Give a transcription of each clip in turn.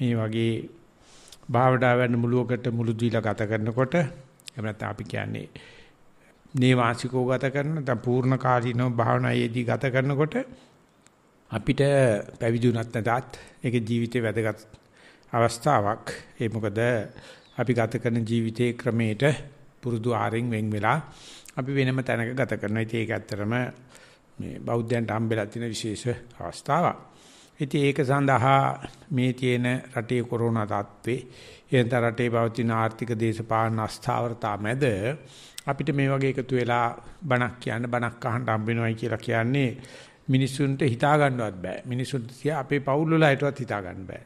මේ වගේ භාවනා වැඩ මුලුවකට මුළු දීලා ගත කරනකොට එහෙම නැත්නම් අපි කියන්නේ නේවාසිකෝ ගත කරන නැත්නම් පූර්ණ කාලීනව භාවනායේදී ගත කරනකොට අපිට පැවිදුණත් නැතත් ඒක ජීවිතේ වැදගත් අවස්ථාවක් ඒ මොකද අපි ගත කරන ජීවිතයේ ක්‍රමයට පුරුදු ආරෙන් වෙන් වෙලා අපි වෙනම තැනක ගත කරනවා. ඉතින් ඒක ඇත්තරම මේ බෞද්ධයන්ට හම්බෙලා තියෙන විශේෂ අවස්ථාවක්. ඉතින් ඒක සඳහා මේ තියෙන රටේ කොරෝනා තත්ත්වේ එතන රටේ පවතින ආර්ථික දේශපාලන අස්ථාවරතා මැද අපිට මේ වගේ එකතු වෙලා බණක් කියන්න බණක් අහන්න හම්බ වෙනවයි කියලා කියන්නේ මිනිසුන්ට හිතා ගන්නවත් බෑ. මිනිසුන්ට තියා අපේ පවුල් වල හිටවත් හිතා ගන්න බෑ.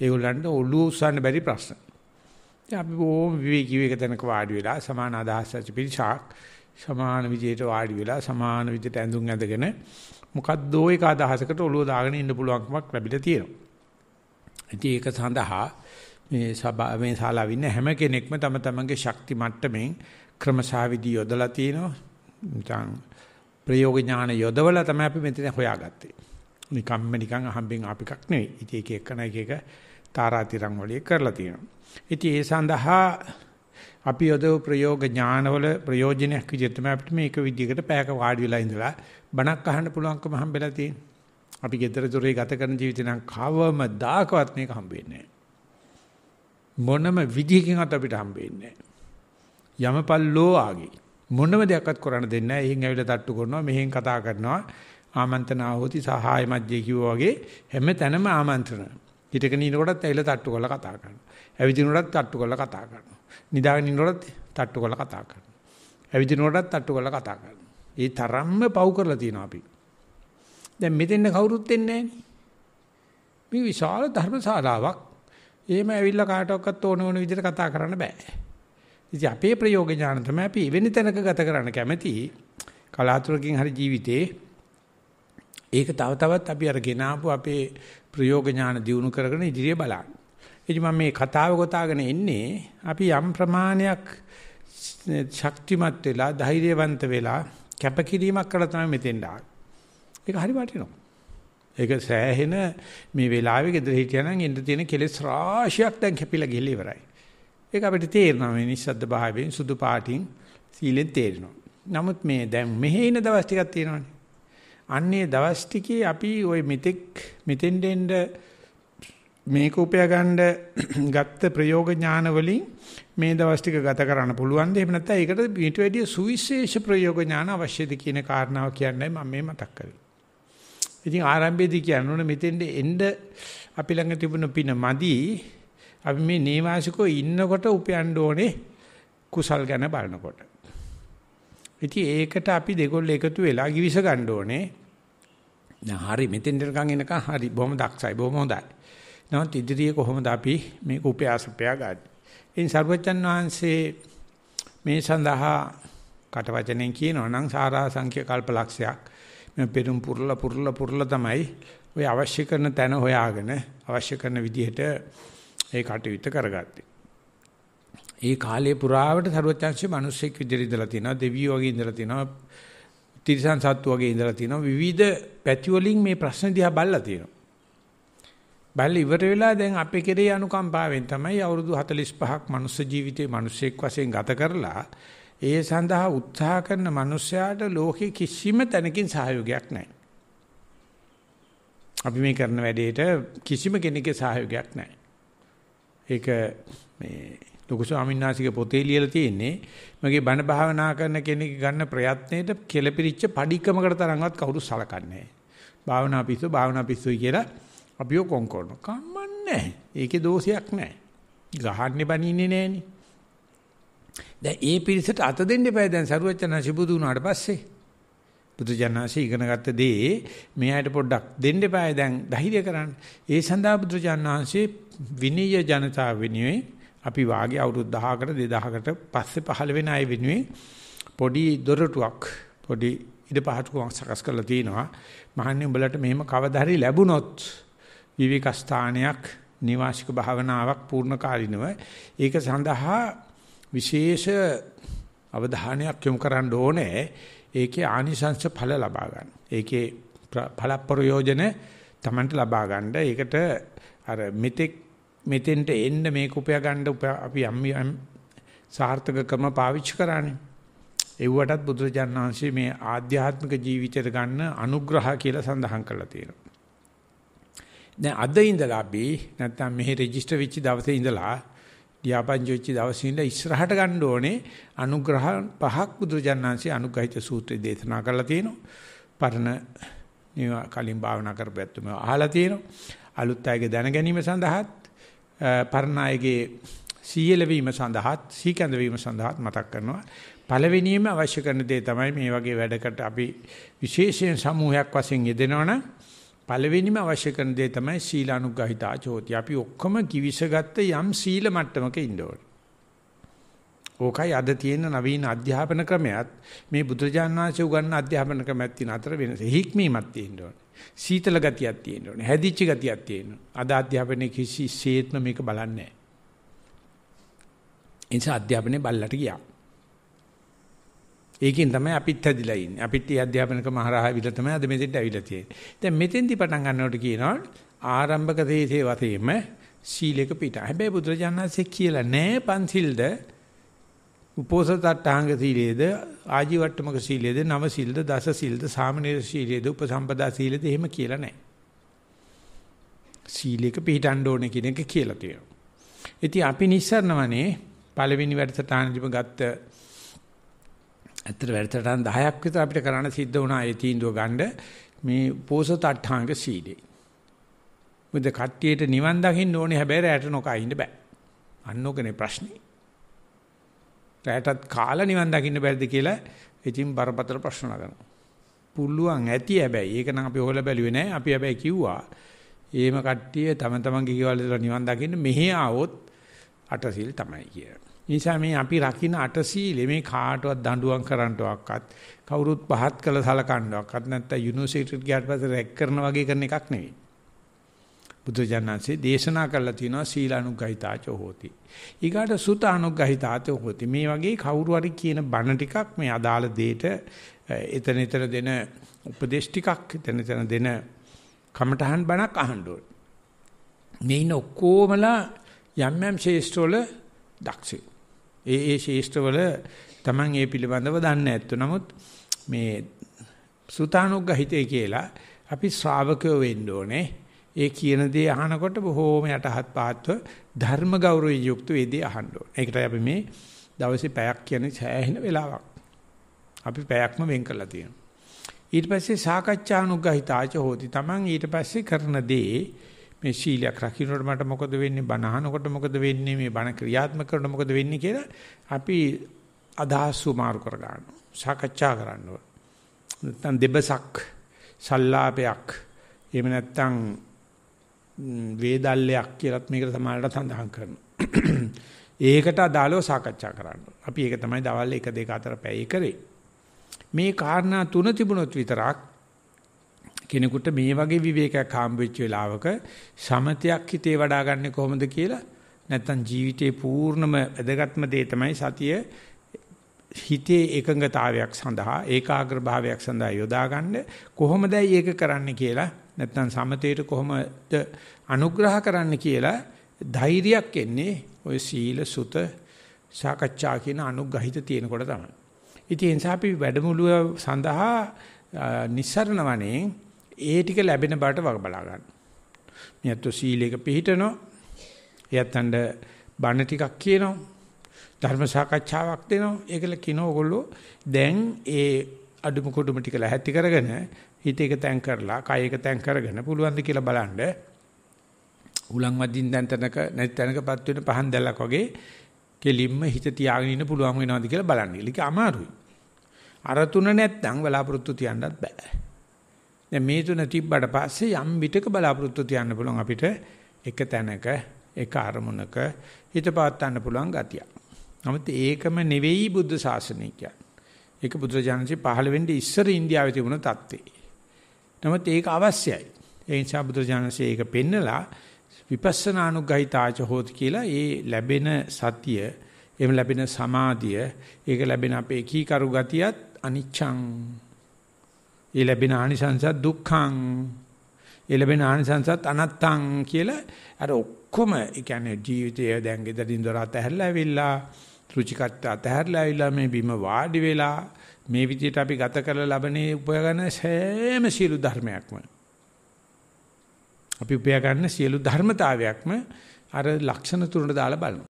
ඒගොල්ලන්ට ඔළුව උස්සන්න බැරි ප්‍රශ්න. ඉතින් අපි බොහොම විවේකීව එක තැනක වාඩි වෙලා සමාන අදහස් ඇති පිරිසක් සමාන විදියට වාඩි වෙලා සමාන විදියට ඇඳුම් ඇඳගෙන මොකද්දෝ එක අදහසකට ඔළුව දාගෙන ඉන්න පුළුවන්කමක් ලැබිලා තියෙනවා. ඉතින් ඒක සඳහා මේ සභා මේ ශාලාවේ ඉන්න හැම කෙනෙක්ම තම තමන්ගේ ශක්ති මට්ටමින් ක්‍රමසාවිදි යොදලා තිනවා. නිකන් ප්‍රයෝග ඥාන යොදවලා තමයි අපි මෙතන හොයාගත්තේ. නිකම්ම නිකන් අහම්බෙන් ආපිකක් නෙවෙයි. ඉතින් ඒක එක එක තාරාතිරම් වලිය කරලා තියෙනවා. ඉතින් ඒ සඳහා අපි යදව ප්‍රයෝග ඥානවල ප්‍රයෝජනයක් විදිහට තමයි අපිට මේක විදිහකට පැයක වාඩි වෙලා ඉඳලා බණක් අහන්න පුළුවන්කම හම්බෙලා තියෙන්නේ. අපි gedara dore ගත කරන ජීවිතේ නම් කවමදාකවත් මේක හම්බෙන්නේ මොනම විදිහකින්වත් අපිට හම්බෙන්නේ යමපල්ලෝ ආගේ. මොනම දෙයක්වත් කරන්න දෙන්නේ නැහැ. එහෙන් ඇවිල්ලා තට්ටු කරනවා, මෙහෙන් කතා කරනවා. ආමන්ත්‍රණ ආවෝති සහාය මැජ්ජේ කිව්වා වගේ හැම තැනම ආමන්ත්‍රණ. හිටගෙන ඉනකොටත් ඇවිල්ලා තට්ටු කරලා කතා කරනවා. ඇවිදිනකොටත් තට්ටු කරලා කතා කරනවා. නිදාගෙන ඉන්නකොටත් තට්ටු කරලා කතා කරනවා. ඇවිදිනකොටත් තට්ටු කරලා කතා කරනවා. ඒ තරම්ම පව් කරලා තියෙනවා අපි. දැන් මෙතෙන් කවුරුත් එන්නේ මේ විශාල ධර්මශාලාවක්. එහෙම ඇවිල්ලා කාටවත් ඕන ඕන විදිහට කතා කරන්න බෑ. ඉතින් අපේ ප්‍රයෝග ඥාන තමයි අපි එවැනි තැනක ගත කරන්න කැමති. කලාතුරකින් හරි ජීවිතේ ඒක තව තවත් අපි අර ගෙනාවු අපේ ප්‍රයෝග ඥාන දියුණු කරගෙන ඉදිරිය බලන්න. ඉතින් මම මේ කතාව ගොතාගෙන ඉන්නේ අපි යම් ප්‍රමාණයක් ශක්තිමත් වෙලා ධෛර්යවන්ත වෙලා කැපකිරීමක් කරලා තමයි මෙතෙන් ආවේ. ඒක හරි වටිනවා. ඒක සෑහෙන මේ වෙලාවේ ගෙදර හිටියනම් එන්න තියෙන කෙලෙස් රාශියක් දැන් කැපිලා ගිහලා ඉවරයි. ඒක අපිට තේරෙනවා මේ නිස්සද්ද භාවයෙන් සුදු පාටින් සීලෙන් තේරෙනවා. නමුත් මේ දැන් මෙහි ඉන දවස් ටිකක් තියෙනවානේ. අන්නේ දවස් ටිකේ අපි ওই මෙතෙක් මෙතෙන් දෙන්නේ මේක උපයා ගන්න ගත්ත ප්‍රයෝග ඥාන වලින් මේ දවස් ටික ගත කරන්න පුළුවන් ද එහෙම නැත්නම් ඒකට ඊට වැඩිය සුවිශේෂ ප්‍රයෝග ඥාන අවශ්‍යද කියන කාරණාව කියන්නේ මම මේ මතක් කරේ. ඉතින් ආරම්භයේදී කියනෝනේ මෙතෙන්ද එන්න අපි ළඟ තිබුණ පින මදි අපි මේ නේවාසිකෝ ඉන්නකොට උපයන්න ඕනේ කුසල් ගැන බලනකොට. ඉතින් ඒකට අපි දෙකොල්ල එකතු වෙලා givis ගන්න ඕනේ. දැන් හරි මෙතෙන්ට නිකන් එනකන් හරි බොහොම දක්ෂයි බොහොම හොඳයි. නමුත් ඉදිරියේ කොහොමද අපි මේක උපයාස උපයා ගන්න. ඉන් සර්වජන් වහන්සේ මේ සඳහා කට වචනෙන් කියනවා නම් සාරා සංඛ්‍ය කල්ප ලක්ෂයක් මේ පෙරම් පුරලා පුරලා පුරලා තමයි ඔය අවශ්‍ය කරන තැන හොයාගෙන අවශ්‍ය කරන විදිහට ඒ කටයුත්ත කරගත්තේ. ඒ කාලේ පුරාවට සර්වජන්සේ මිනිස්සෙක් විදිහට ඉඳලා තිනවා දෙවියෝ වගේ ඉඳලා තිනවා තිරිසන් සත්තු වගේ ඉඳලා තිනවා විවිධ පැති වලින් මේ ප්‍රශ්න දිහා බල්ලා තිනවා. බලලා ඉවර වෙලා දැන් අපේ කෙරේ අනුකම්පාවෙන් තමයි අවුරුදු 45ක් මනුස්ස ජීවිතේ මිනිසෙක් වශයෙන් ගත කරලා ඒ සඳහා උත්සාහ කරන මිනිසයාට ලෝකේ කිසිම තැනකින් සහයෝගයක් නැහැ. අපි මේ කරන වැඩේට කිසිම කෙනෙකුගේ සහයෝගයක් නැහැ. ඒක මේ ලොකු ස්වාමීන් වහන්සේගේ පොතේ ලියලා තියෙන්නේ මගේ බණ භාවනා කරන කෙනෙක් ගන්න ප්‍රයත්නයේ කෙලපිරිච්ච padikkamakata තරම්වත් කවුරු සලකන්නේ නැහැ. භාවනා පිස්සු භාවනා පිස්සුයි කියලා අපිව කොන් කරනවා. කම්මන්නේ. ඒකේ දෝෂයක් නැහැ. ගහන්නේ බනින්නේ නැහනේ. දැන් ඒ පිරිසට අත දෙන්න එපා දැන් සරුවචනාංශි බුදු වුණාට පස්සේ බුදුජානනාංශි ඉගෙනගත්ත දේ මෙයාට පොඩ්ඩක් දෙන්න එපා දැන් ධෛර්ය කරන්න. ඒ සඳහා බුදුජානනාංශි විනය ජනතාව වෙනුවෙන් අපි වාගේ අවුරුදු 1000කට 2000කට පස්සේ පහළ වෙන අය වෙනුවෙන් පොඩි දොරටුවක් පොඩි ඉඩ පහටුවක් සකස් කරලා තිනවා. මහන්නේ උඹලට මෙහෙම කවදා හරි ලැබුණොත් විවේක ස්ථානයක් නිවාසික භාවනාවක් පූර්ණකාලිනව ඒක සඳහා විශේෂ අවධානයක් යොමු කරන්න ඕනේ ඒකේ ආනිසංශ ඵල ලබා ගන්න. ඒකේ ඵල ප්‍රයෝජන Tamanට ලබා ගන්න. ඒකට අර මෙතෙක් මෙතෙන්ට එන්න මේක උපයා ගන්න අපි යම් සාර්ථක ක්‍රම පාවිච්චි කරන්නේ. එව්වටත් බුදුරජාණන් වහන්සේ මේ ආධ්‍යාත්මික ජීවිතයට ගන්න අනුග්‍රහ කියලා සඳහන් කරලා තියෙනවා. දැන් අද ඉඳලා අපි නැත්තම් මෙහි රෙජිස්ටර් වෙච්ච දවසේ ඉඳලා ඩියාපන්ජි වෙච්ච දවසේ ඉඳලා ඉස්සරහට ගන්න ඕනේ අනුග්‍රහ පහක් බුදුජානන්සේ අනුග්‍රහිත සූත්‍රය දේශනා කරලා තියෙනවා පරණ කලින් භාවනා කරපැත්තම අහලා තියෙනවා අලුත් අයගේ දැන ගැනීම සඳහාත් පරණ අයගේ සීයල වීම සඳහාත් සීකඳ වීම සඳහාත් මතක් කරනවා පළවෙනියම අවශ්‍ය කරන දේ තමයි මේ වගේ වැඩකට අපි විශේෂයෙන් සමූහයක් වශයෙන් යෙදෙනවනම් පළවෙනිම අවශ්‍ය කරන දේ තමයි සීලානුග්‍රහිතා චෝති. අපි ඔක්කොම කිවිසගත්ත යම් සීල මට්ටමක ඉන්න ඕකයි අද තියෙන නවීන අධ්‍යාපන ක්‍රමයක් මේ බුදුරජාණන් වහන්සේ උගන්වන අධ්‍යාපන ක්‍රමයක් තියෙන අතර වෙනස. හික්මීමක් තියෙන්න ඕනේ. සීතල ගතියක් තියෙන්න ඕනේ. හැදිච්ච ගතියක් තියෙන්න ඕනේ. අද අධ්‍යාපනයේ කිසිසේත්ම මේක බලන්නේ නැහැ. ඒ නිසා අධ්‍යාපනයේ බල්ලට ගියා. ඒකෙන් තමයි අපිත් හැදිලා ඉන්නේ. අපිත් මේ අධ්‍යාපනක මහරහා විල තමයි අද මෙතෙන්ට ඇවිල්ලා තියෙන්නේ. දැන් මෙතෙන්දි පටන් ගන්නකොට කියනවා ආරම්භක තේසේ වතේම සීලයක පිට. හැබැයි බුදුරජාණන්සේ කියලා නෑ පන්සිල්ද උපෝසතාටාංග සීලයේද ආජීවට්ටමක සීලයේද නව සීල්ද දස සීල්ද සාමනීර සීලයේද උපසම්පදා සීලයේද එහෙම කියලා නෑ. සීලයක පිටන්න ඕනේ කියන එක කියලා තියෙනවා. ඉතින් අපි නිස්සරණවනේ පළවෙනි වැඩසටහනදිම ගත්ත ඇත්තට වැඩසටහන් 10ක් විතර අපිට කරන්න සිද්ධ වුණා ඒ තීන්දුව ගන්න මේ පෝසත අට්ඨාංග සීලේ. මුද කට්ටියට නිවන් දකින්න ඕනේ හැබැයි රැට නොකා ඉන්න බෑ. අන්නෝකනේ ප්‍රශ්නේ. රැටත් කාලා නිවන් දකින්න බැරිද කියලා ඉතින් බරපතල ප්‍රශ්න නගනවා. පුළුවන් ඇති හැබැයි ඒක නම් අපි හොයලා බැලුවේ නෑ. අපි හැබැයි කිව්වා එහෙම කට්ටිය තම තමන්ගේ ගෙවල් වල නිවන් දකින්න මෙහි ආවොත් අටසිල් තමයි කියලා. නිසා මේ අපි රකින්න අටසීලෙ මේ කාටවත් දඬුවම් කරන්නවක්වත් කවුරුත් පහත් කළ සලකන්නවක්වත් නැත්නම් යුනිවර්සිටි ගියාට පස්සේ රැක් කරන වගේ කරන එකක් නෙවෙයි. බුදුජානන්සේ දේශනා කළා තියෙනවා සීලානුග්‍රහිතාච හෝති. ඊගාට සුතානුග්‍රහිතාච හෝති. මේ වගේ කවුරු හරි කියන බණ ටිකක් මේ අදාළ දෙයට එතන එතන දෙන උපදේශ ටිකක් එතන එතන දෙන කමඨහන් බණක් අහන්න ඕනේ. මේ ඉන්න ඔක්කොමලා යම් යම් ශේෂ්ඨවල දක්ෂයි. ඒ ඒ ශේෂ්ත්‍රවල Taman ඒ පිළිබඳව දන්නේ නැත්තු. නමුත් මේ සුතානුග්‍රහිතය කියලා අපි ශ්‍රාවකයෝ වෙන්න ඕනේ. ඒ කියන දේ අහනකොට බොහෝම යටහත් පාත්ව ධර්ම ගෞරවයෙන් යුක්ත වේදී අහන්න ඕනේ. ඒකටයි අපි මේ දවසේ පැයක් කියන්නේ සෑහෙන වෙලාවක්. අපි පැයක්ම වෙන් කරලා තියෙනවා. ඊට පස්සේ සාකච්ඡානුග්‍රහිතාච හෝති. Taman ඊට පස්සේ කරන දේ මේ ශීලයක් රකින්නකොට මට මොකද වෙන්නේ බණ අහනකොට මොකද වෙන්නේ මේ බණ ක්‍රියාත්මක කරනකොට මොකද වෙන්නේ කියලා අපි අදහස් මාරු කර ගන්නවා සාකච්ඡා කරනවා නැත්නම් දෙබසක් සල්ලාපයක් එහෙම නැත්නම් වේදල්ලයක් කියලාත් මේකට සමානට සඳහන් කරනවා ඒකට අදාළව සාකච්ඡා කරනවා අපි ඒක තමයි දවල් 1 2 4 පැය කරේ මේ කාරණා තුන තිබුණොත් විතරක් කෙනෙකුට මේ වගේ විවේකයක් හම්බ වෙච්ච වෙලාවක සමතයක් හිතේ වඩා ගන්න කොහොමද කියලා නැත්තම් ජීවිතේ පූර්ණම වැදගත්ම දේ තමයි සතිය හිතේ එකඟතාවයක් සඳහා ඒකාග්‍ර භාවයක් සඳහා යොදා ගන්න කොහොමදයි ඒක කරන්න කියලා නැත්තම් සමතේට කොහොමද අනුග්‍රහ කරන්න කියලා ධෛර්යයක් එන්නේ ඔය සීල සුත සාකච්ඡා කියන අනුග්‍රහිත තියෙනකොට තමයි. ඉතින් ඒ නිසා අපි වැඩමුළුව සඳහා නිස්සරණ වනේ ඒ ටික ලැබෙන බාට වග බලා ගන්න. මෙයත් සීලයක පිළිටනෝ. එයත්ඬ බණ ටිකක් කියනවා. ධර්ම සාකච්ඡාවක් දෙනවා. ඒකල කිනෝ ඔයගොල්ලෝ දැන් ඒ අඩුම කොඩුම ටික ලැහැත්ති කරගෙන හිත එක තැන් කරලා කය එක තැන් කරගෙන පුළුවන් ද කියලා බලන්න. උලන් වදින් දැන් තැනක නැති තැනකපත් වෙන පහන් දැල්ලක් වගේ කෙලින්ම හිත තියාගෙන ඉන්න පුළුවන් වෙනවද කියලා බලන්න. ඒක අමාරුයි. අර තුන නැත්තම් බලාපොරොත්තු තියන්නත් බෑ. දැන් මේ තුන තිබ්බට පස්සේ යම් විටක බලාපොරොත්තු තියන්න පුළුවන් අපිට එක තැනක එක අරමුණක හිත පාත්තන්න පුළුවන් ගතිය. නමුත් ඒකම නෙවෙයි බුද්ධ ශාසනය කියන්නේ. ඒක බුදුරජාණන්සේ පහළ වෙන්නේ ඉස්සර ඉන්දියාවේ තිබුණ தත්ත්වේ. නමුත් ඒක අවශ්‍යයි. ඒ නිසා බුදුරජාණන්සේ ඒක පෙන්නලා විපස්සනානුග්‍රහිතාච හොත් කියලා ඒ ලැබෙන සතිය එහෙම ලැබෙන සමාධිය ඒක ලැබෙන අපේ කීකරු ගතියත් අනිච්ඡං ඒ ලැබෙන ආනිසංසත් දුක්ඛං. ඒ ලැබෙන ආනිසංසත් අනත්තං කියලා අර ඔක්කොම ඒ කියන්නේ ජීවිතය දැන් ගෙදරින් දොරට ඇහැරලා ඇවිල්ලා ෘචිකත්ත අතහැරලා ඇවිල්ලා මේ බිම වාඩි වෙලා මේ විදිහට අපි ගත කරලා ලබන්නේ උපයගන්න සෑම සියලු ධර්මයක්ම අපි උපයගන්න සියලු ධර්මතාවයක්ම අර ලක්ෂණ තුනට දාලා බලනවා